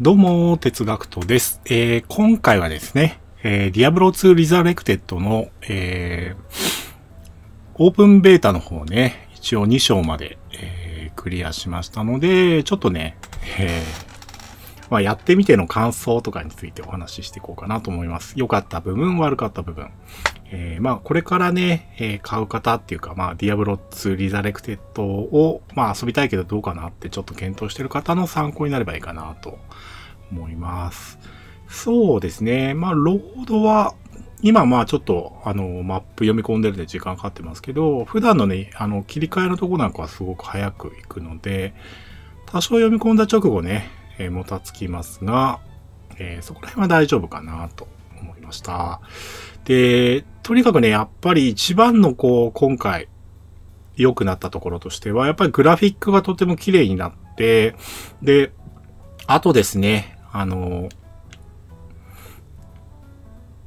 どうも、哲学とです。えー、今回はですね、えー、ディアブロ2リザレクテッドの、えー、オープンベータの方ね、一応2章まで、えー、クリアしましたので、ちょっとね、えー、まあ、やってみての感想とかについてお話ししていこうかなと思います。良かった部分、悪かった部分。えー、まあ、これからね、えー、買う方っていうか、まあ、ディアブロ2リザレクテッドを、まあ、遊びたいけどどうかなってちょっと検討してる方の参考になればいいかなと思います。そうですね。まあ、ロードは、今、まあ、ちょっと、あの、マップ読み込んでるんで時間かかってますけど、普段のね、あの、切り替えのとこなんかはすごく早く行くので、多少読み込んだ直後ね、えー、もたつきますが、えー、そこら辺は大丈夫かなと思いました。で、とにかくね、やっぱり一番のこう、今回、良くなったところとしては、やっぱりグラフィックがとても綺麗になって、で、あとですね、あの、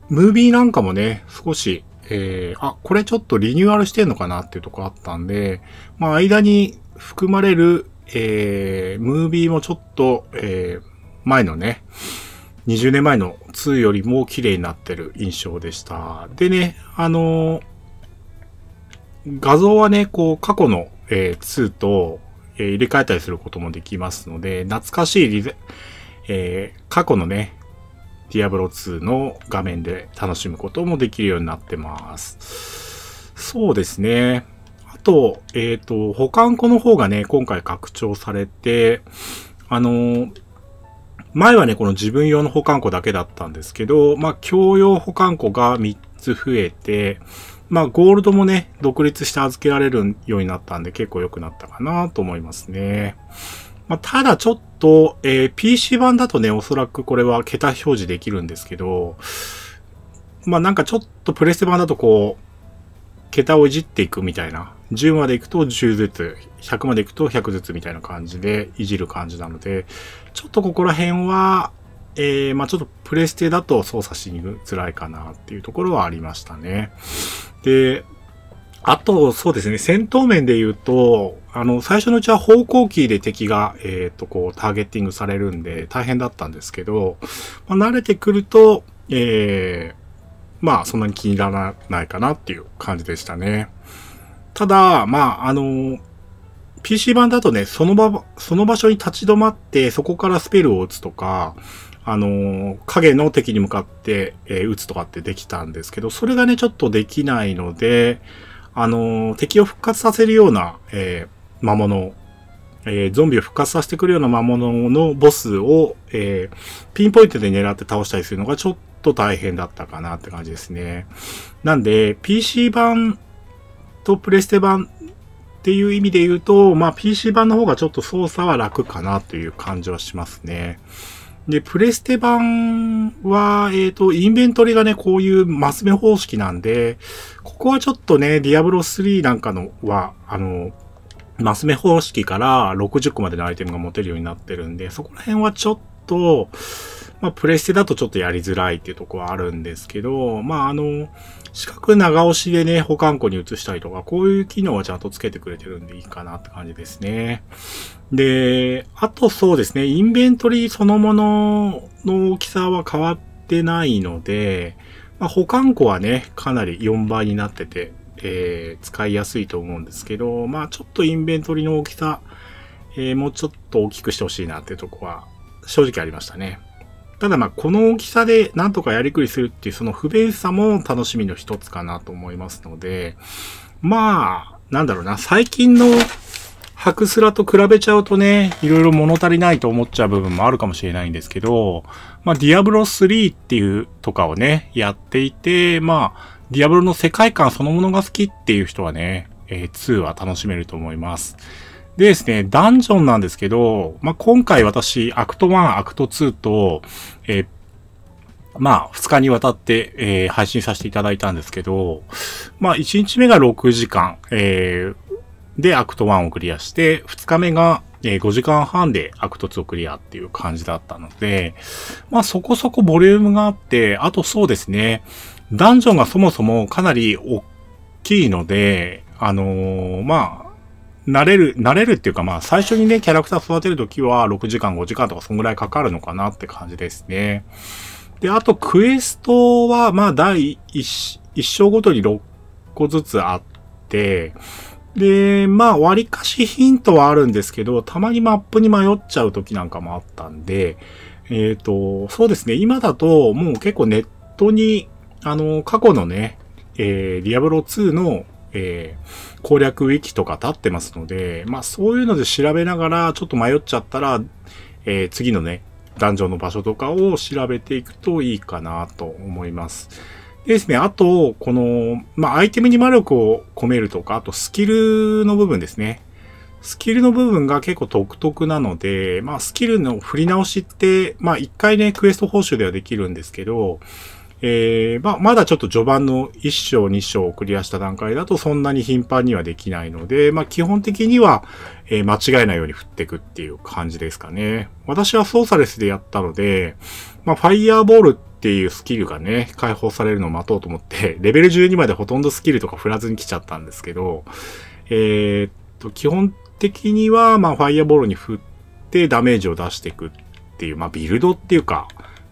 ムービーなんかもね、少し、えー、あ、これちょっとリニューアルしてんのかなっていうとこあったんで、まあ、間に含まれる、えー、ムービーもちょっと、えー、前のね、20年前の2よりも綺麗になってる印象でした。でね、あの画像はね、こう、過去の、えー、2と、えー、入れ替えたりすることもできますので、懐かしいリゼ、えー、過去のね、ディアブロ2の画面で楽しむこともできるようになってます。そうですね。あと、えっ、ー、と、保管庫の方がね、今回拡張されて、あのー、前はね、この自分用の保管庫だけだったんですけど、まあ、共用保管庫が3つ増えて、まあ、ゴールドもね、独立して預けられるようになったんで、結構良くなったかなと思いますね。まあ、ただちょっと、えー、PC 版だとね、おそらくこれは桁表示できるんですけど、まあなんかちょっとプレステ版だとこう、桁をいじっていくみたいな。10まで行くと10ずつ、100まで行くと100ずつみたいな感じでいじる感じなので、ちょっとここら辺は、えー、まあちょっとプレステだと操作しに辛いかなっていうところはありましたね。で、あと、そうですね、戦闘面で言うと、あの、最初のうちは方向キーで敵が、えっ、ー、と、こう、ターゲッティングされるんで、大変だったんですけど、まあ、慣れてくると、えー、まあそんなに気にならないかなっていう感じでしたね。ただ、まああの、PC 版だとね、その場、その場所に立ち止まって、そこからスペルを打つとか、あの、影の敵に向かって、えー、撃つとかってできたんですけど、それがね、ちょっとできないので、あの、敵を復活させるような、えー、魔物、えー、ゾンビを復活させてくるような魔物のボスを、えピンポイントで狙って倒したりするのがちょっと大変だったかなって感じですね。なんで、PC 版とプレステ版っていう意味で言うと、まあ PC 版の方がちょっと操作は楽かなという感じはしますね。で、プレステ版は、えっ、ー、と、インベントリがね、こういうマス目方式なんで、ここはちょっとね、ディアブロ3なんかのは、あの、マス目方式から60個までのアイテムが持てるようになってるんで、そこら辺はちょっと、まあ、プレステだとちょっとやりづらいっていうとこはあるんですけど、まあ、あの、四角長押しでね、保管庫に移したりとか、こういう機能はちゃんとつけてくれてるんでいいかなって感じですね。で、あとそうですね、インベントリーそのものの大きさは変わってないので、まあ、保管庫はね、かなり4倍になってて、えー、使いやすいと思うんですけど、まあちょっとインベントリの大きさ、えー、もうちょっと大きくしてほしいなっていうとこは正直ありましたね。ただまあ、この大きさでなんとかやりくりするっていうその不便さも楽しみの一つかなと思いますので、まあ、なんだろうな、最近の白スラと比べちゃうとね、いろいろ物足りないと思っちゃう部分もあるかもしれないんですけど、まあ、ディアブロ3っていうとかをね、やっていて、まあ、ディアブロの世界観そのものが好きっていう人はね、えー、2は楽しめると思います。でですね、ダンジョンなんですけど、まあ、今回私、アクト1、アクト2と、えー、まあ、2日にわたって、えー、配信させていただいたんですけど、まあ、1日目が6時間、えー、で、アクト1をクリアして、2日目が、え5時間半でアクト2をクリアっていう感じだったので、まあ、そこそこボリュームがあって、あとそうですね、ダンジョンがそもそもかなり大きいので、あのまあ、慣れる、慣れるっていうかまあ最初にね、キャラクター育てるときは6時間5時間とかそんぐらいかかるのかなって感じですね。で、あとクエストはまあ第 1, 章ごとに6個ずつあって、で、まあ、割かしヒントはあるんですけど、たまにマップに迷っちゃう時なんかもあったんで、えっ、ー、と、そうですね、今だともう結構ネットに、あの、過去のね、えー、ディアブロ2のえー、攻略ウィキとか立ってますので、まあそういうので調べながら、ちょっと迷っちゃったら、えー、次のね、ダンジョンの場所とかを調べていくといいかなと思います。でですね、あと、この、まあ、アイテムに魔力を込めるとか、あとスキルの部分ですね。スキルの部分が結構独特なので、まあ、スキルの振り直しって、まあ、一回ね、クエスト報酬ではできるんですけど、えー、まあ、まだちょっと序盤の1章2章をクリアした段階だとそんなに頻繁にはできないので、まあ、基本的には、えー、間違えないように振っていくっていう感じですかね。私はソーサレスでやったので、まあ、ファイヤーボールっていうスキルがね、解放されるのを待とうと思って、レベル12までほとんどスキルとか振らずに来ちゃったんですけど、えー、っと、基本的には、まあ、ファイヤーボールに振ってダメージを出していくっていう、まあ、ビルドっていうか、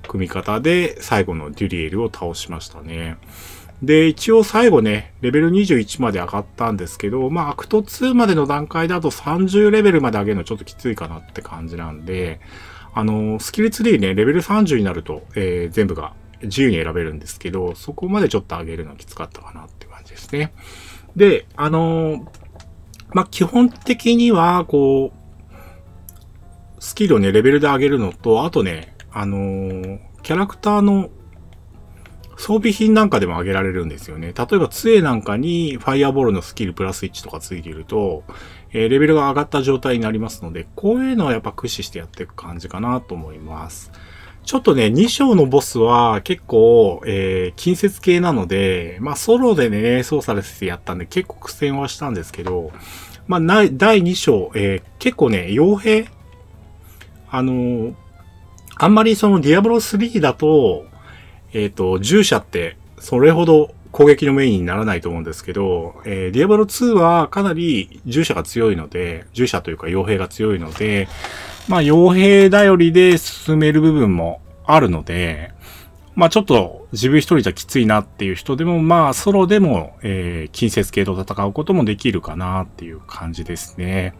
組み方で最後のデュリエルを倒しましたね。で、一応最後ね、レベル21まで上がったんですけど、まあ、アクト2までの段階だと30レベルまで上げるのちょっときついかなって感じなんで、あの、スキルツリーね、レベル30になると、えー、全部が自由に選べるんですけど、そこまでちょっと上げるのきつかったかなって感じですね。で、あの、まあ、基本的には、こう、スキルをね、レベルで上げるのと、あとね、あのー、キャラクターの装備品なんかでも上げられるんですよね。例えば杖なんかにファイアボールのスキルプラス1とかついていると、えー、レベルが上がった状態になりますので、こういうのはやっぱ駆使してやっていく感じかなと思います。ちょっとね、2章のボスは結構、えー、近接系なので、まあソロでね、操作してやったんで結構苦戦はしたんですけど、まあ、第2章、えー、結構ね、傭兵あのー、あんまりそのディアブロ3だと、えっ、ー、と、従者ってそれほど攻撃のメインにならないと思うんですけど、えー、ディアブロ2はかなり従者が強いので、従者というか傭兵が強いので、まあ傭兵頼りで進める部分もあるので、まあちょっと自分一人じゃきついなっていう人でも、まあソロでも、えー、近接系と戦うこともできるかなっていう感じですね。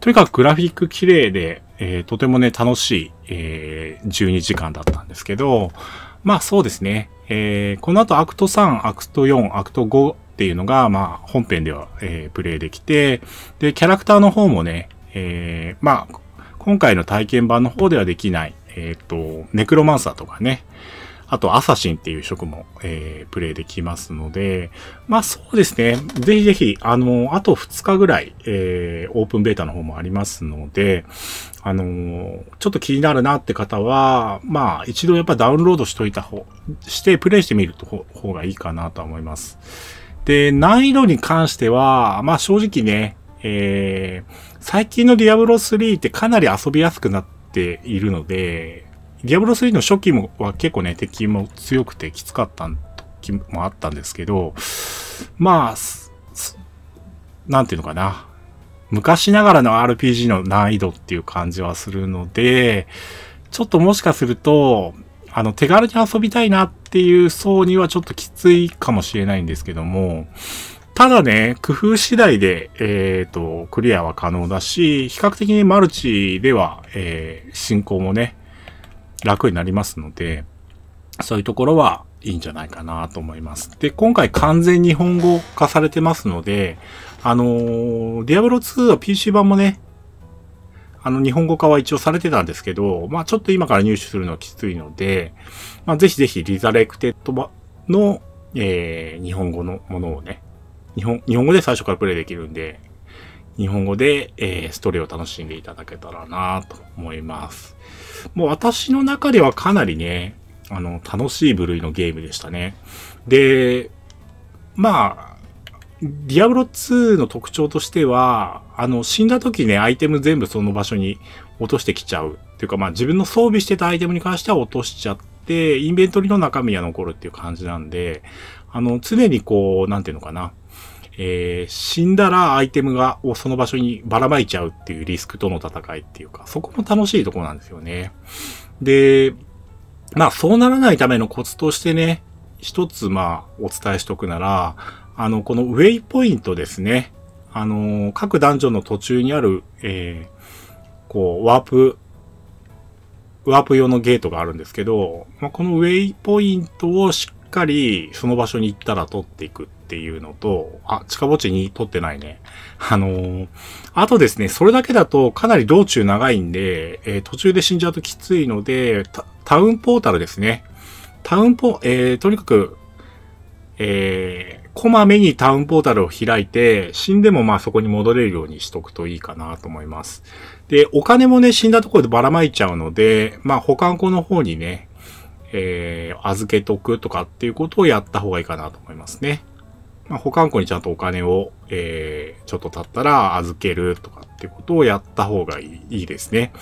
とにかくグラフィック綺麗で、えー、とてもね、楽しい、えー、12時間だったんですけど、まあそうですね。えー、この後アクト3、アクト4、アクト5っていうのが、まあ本編では、えー、プレイできて、で、キャラクターの方もね、えー、まあ今回の体験版の方ではできない、えっ、ー、と、ネクロマンサーとかね、あとアサシンっていう職も、えー、プレイできますので、まあそうですね。ぜひぜひ、あの、あと2日ぐらい、えー、オープンベータの方もありますので、あの、ちょっと気になるなって方は、まあ一度やっぱダウンロードしといた方、してプレイしてみると方がいいかなと思います。で、難易度に関しては、まあ正直ね、えー、最近のディアブロ3ってかなり遊びやすくなっているので、ディアブロ3の初期もは結構ね、敵も強くてきつかった時もあったんですけど、まあ、なんていうのかな。昔ながらの RPG の難易度っていう感じはするので、ちょっともしかすると、あの、手軽に遊びたいなっていう層にはちょっときついかもしれないんですけども、ただね、工夫次第で、えっ、ー、と、クリアは可能だし、比較的にマルチでは、えー、進行もね、楽になりますので、そういうところはいいんじゃないかなと思います。で、今回完全日本語化されてますので、あのー、ディアブロ2は PC 版もね、あの、日本語化は一応されてたんですけど、まあちょっと今から入手するのはきついので、まあぜひぜひリザレクテッドの、えー、日本語のものをね、日本、日本語で最初からプレイできるんで、日本語で、えー、ストーリーを楽しんでいただけたらなと思います。もう私の中ではかなりね、あの、楽しい部類のゲームでしたね。で、まあ、ディアブロ2の特徴としては、あの、死んだ時ね、アイテム全部その場所に落としてきちゃう。とていうか、まあ自分の装備してたアイテムに関しては落としちゃって、インベントリの中身は残るっていう感じなんで、あの、常にこう、なんていうのかな。えー、死んだらアイテムが、をその場所にばらまいちゃうっていうリスクとの戦いっていうか、そこも楽しいとこなんですよね。で、まあそうならないためのコツとしてね、一つまあお伝えしとくなら、あの、このウェイポイントですね。あの、各ダンジョンの途中にある、えー、こう、ワープ、ワープ用のゲートがあるんですけど、まあ、このウェイポイントをしっかりその場所に行ったら取っていくっっていうのと、あ、近墓地に取ってないね。あのー、あとですね、それだけだとかなり道中長いんで、えー、途中で死んじゃうときついのでタ、タウンポータルですね。タウンポ、えー、とにかく、えー、こまめにタウンポータルを開いて、死んでもまあそこに戻れるようにしとくといいかなと思います。で、お金もね、死んだところでばらまいちゃうので、まあ保管庫の方にね、えー、預けとくとかっていうことをやった方がいいかなと思いますね。まあ、保管庫にちゃんとお金を、えー、ちょっと経ったら預けるとかってことをやった方がいいいいですね。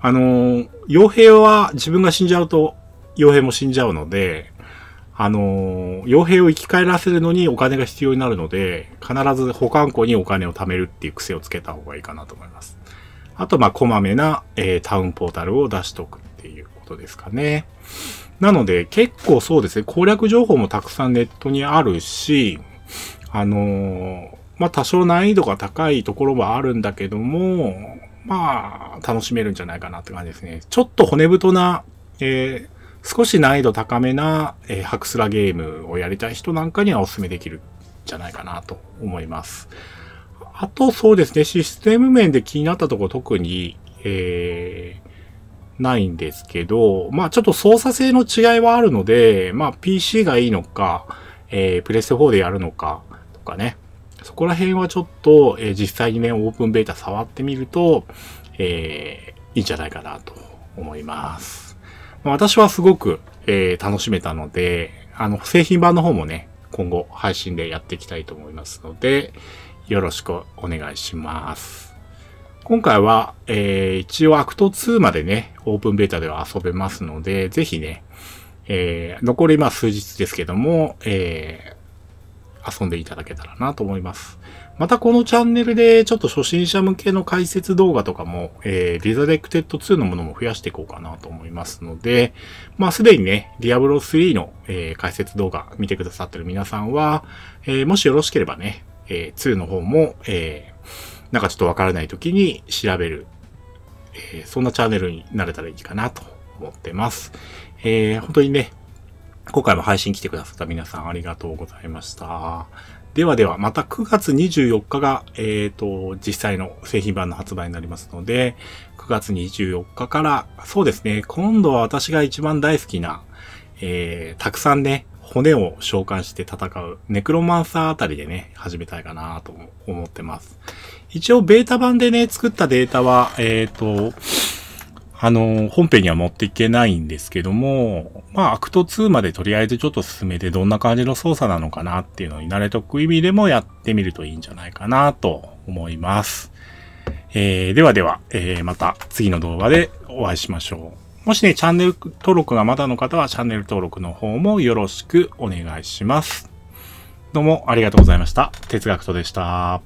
あのー、傭兵は自分が死んじゃうと、傭兵も死んじゃうので、あのー、傭兵を生き返らせるのにお金が必要になるので、必ず保管庫にお金を貯めるっていう癖をつけた方がいいかなと思います。あと、まこまめな、えー、タウンポータルを出しとくっていうことですかね。なので、結構そうですね、攻略情報もたくさんネットにあるし、あのまあ、多少難易度が高いところはあるんだけども、まあ、楽しめるんじゃないかなって感じですね。ちょっと骨太な、えー、少し難易度高めな、えー、ハクスラゲームをやりたい人なんかにはお勧めできるんじゃないかなと思います。あとそうですね、システム面で気になったところ特に、えー、ないんですけど、まあちょっと操作性の違いはあるので、まあ PC がいいのか、えー、プレステ4でやるのかとかね、そこら辺はちょっと、えー、実際にね、オープンベータ触ってみると、えー、いいんじゃないかなと思います。私はすごく、えー、楽しめたので、あの、製品版の方もね、今後配信でやっていきたいと思いますので、よろしくお願いします。今回は、えー、一応アクト2までね、オープンベータでは遊べますので、ぜひね、えー、残りまあ数日ですけども、えー、遊んでいただけたらなと思います。またこのチャンネルでちょっと初心者向けの解説動画とかも、えー、リザレクテッド2のものも増やしていこうかなと思いますので、まあすでにね、ディアブロ3の、えー、解説動画見てくださってる皆さんは、えー、もしよろしければね、えー、2の方も、えー、なんかちょっとわからない時に調べる、えー、そんなチャンネルになれたらいいかなと思ってます。えー、本当にね、今回も配信来てくださった皆さんありがとうございました。ではでは、また9月24日が、えっ、ー、と、実際の製品版の発売になりますので、9月24日から、そうですね、今度は私が一番大好きな、えー、たくさんね、骨を召喚して戦う、ネクロマンサーあたりでね、始めたいかなと思ってます。一応、ベータ版でね、作ったデータは、えっ、ー、と、あの、本編には持っていけないんですけども、まあ、アクト2までとりあえずちょっと進めてどんな感じの操作なのかなっていうのに慣れとく意味でもやってみるといいんじゃないかなと思います。えー、ではでは、えー、また次の動画でお会いしましょう。もしね、チャンネル登録がまだの方はチャンネル登録の方もよろしくお願いします。どうもありがとうございました。哲学とでした。